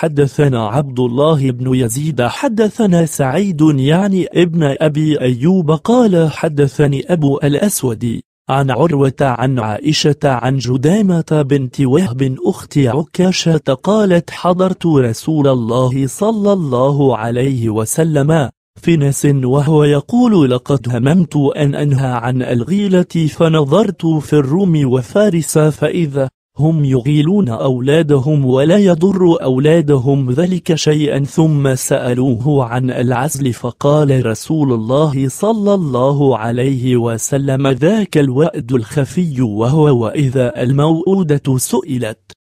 حدثنا عبد الله بن يزيد حدثنا سعيد يعني ابن أبي أيوب قال حدثني أبو الأسود عن عروة عن عائشة عن جدامة بنت وهب أخت عكاشة قالت حضرت رسول الله صلى الله عليه وسلم في نس وهو يقول لقد هممت أن أنهى عن الغيلة فنظرت في الروم وفارس فإذا هم يغيلون أولادهم ولا يضر أولادهم ذلك شيئا ثم سألوه عن العزل فقال رسول الله صلى الله عليه وسلم ذاك الوأد الخفي وهو وإذا الموؤودة سئلت